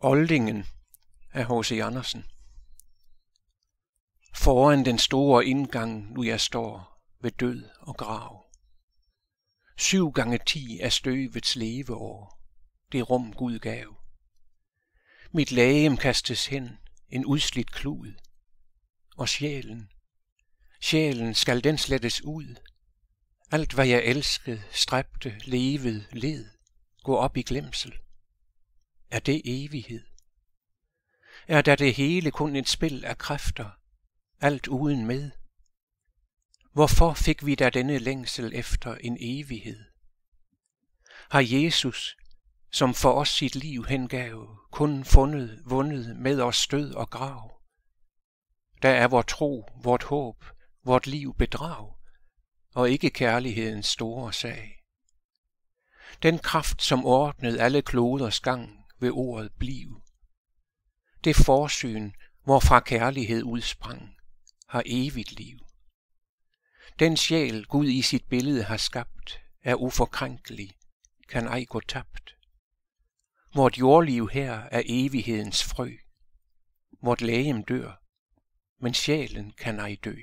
Oldingen af H.C. Andersen. Foran den store indgang nu jeg står ved død og grav. Syv gange ti er støvets leveår, det rum Gud gav. Mit lægem kastes hen, en udslidt klud. Og sjælen, sjælen skal den slettes ud. Alt hvad jeg elskede, stræbte, levede, led, gå op i glemsel. Er det evighed? Er der det hele kun et spil af kræfter, alt uden med? Hvorfor fik vi da denne længsel efter en evighed? Har Jesus, som for os sit liv hengav, kun fundet, vundet med os stød og grav? Der er vor tro, vort håb, vort liv bedrag, og ikke kærlighedens store sag. Den kraft, som ordnede alle kloders gang, ved ordet bliv. Det forsyn, hvorfra kærlighed udsprang, har evigt liv. Den sjæl, Gud i sit billede har skabt, er uforkrænkelig, kan ej gå tabt. Vort jordliv her er evighedens frø. Vort lægem dør, men sjælen kan ej dø.